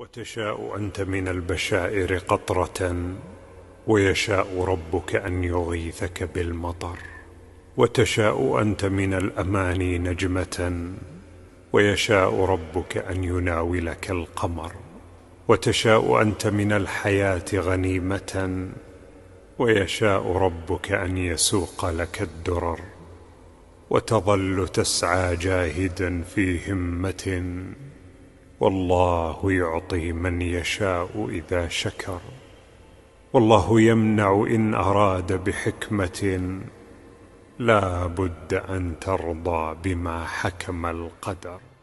وتشاء انت من البشائر قطره ويشاء ربك ان يغيثك بالمطر وتشاء انت من الاماني نجمه ويشاء ربك ان يناولك القمر وتشاء انت من الحياه غنيمه ويشاء ربك ان يسوق لك الدرر وتظل تسعى جاهدا في همه والله يعطي من يشاء اذا شكر والله يمنع ان اراد بحكمه لا بد ان ترضى بما حكم القدر